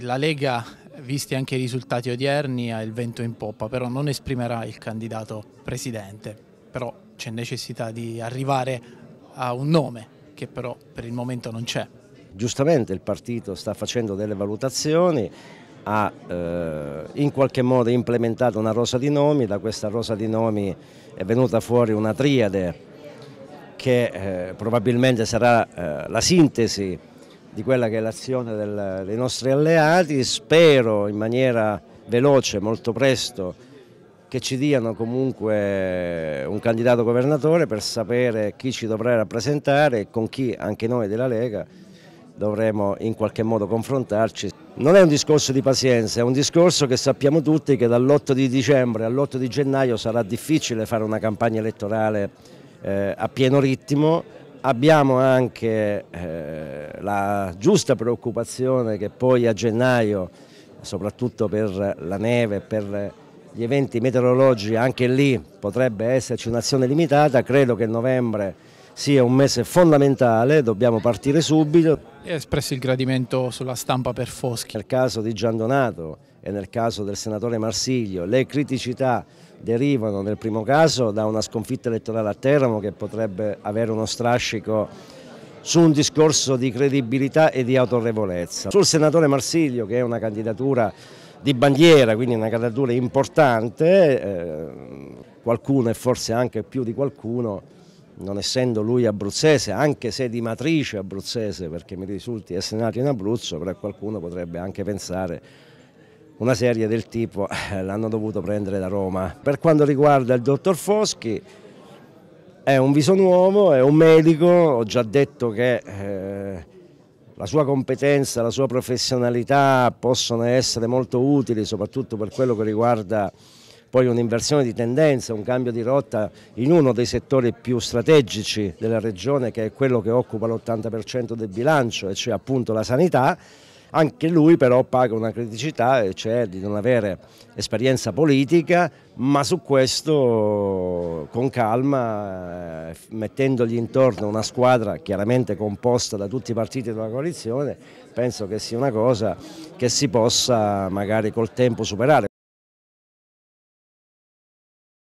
La Lega, visti anche i risultati odierni, ha il vento in poppa, però non esprimerà il candidato presidente. Però c'è necessità di arrivare a un nome che però per il momento non c'è. Giustamente il partito sta facendo delle valutazioni, ha eh, in qualche modo implementato una rosa di nomi, da questa rosa di nomi è venuta fuori una triade che eh, probabilmente sarà eh, la sintesi di quella che è l'azione dei nostri alleati, spero in maniera veloce, molto presto, che ci diano comunque un candidato governatore per sapere chi ci dovrà rappresentare e con chi anche noi della Lega dovremo in qualche modo confrontarci. Non è un discorso di pazienza, è un discorso che sappiamo tutti che dall'8 di dicembre all'8 di gennaio sarà difficile fare una campagna elettorale eh, a pieno ritmo Abbiamo anche eh, la giusta preoccupazione che poi a gennaio, soprattutto per la neve, per gli eventi meteorologici, anche lì potrebbe esserci un'azione limitata, credo che novembre sia un mese fondamentale, dobbiamo partire subito. E espresso il gradimento sulla stampa per Foschi. Nel caso di Gian Donato, e nel caso del senatore Marsiglio le criticità derivano nel primo caso da una sconfitta elettorale a Teramo che potrebbe avere uno strascico su un discorso di credibilità e di autorevolezza. Sul senatore Marsiglio che è una candidatura di bandiera, quindi una candidatura importante, eh, qualcuno e forse anche più di qualcuno, non essendo lui abruzzese, anche se di matrice abruzzese perché mi risulti essere nato in Abruzzo, però qualcuno potrebbe anche pensare una serie del tipo eh, l'hanno dovuto prendere da Roma. Per quanto riguarda il dottor Foschi, è un viso nuovo, è un medico, ho già detto che eh, la sua competenza, la sua professionalità possono essere molto utili, soprattutto per quello che riguarda poi un'inversione di tendenza, un cambio di rotta in uno dei settori più strategici della regione che è quello che occupa l'80% del bilancio, e cioè appunto la sanità. Anche lui però paga una criticità, eh, cioè di non avere esperienza politica, ma su questo con calma, eh, mettendogli intorno una squadra chiaramente composta da tutti i partiti della coalizione, penso che sia una cosa che si possa magari col tempo superare.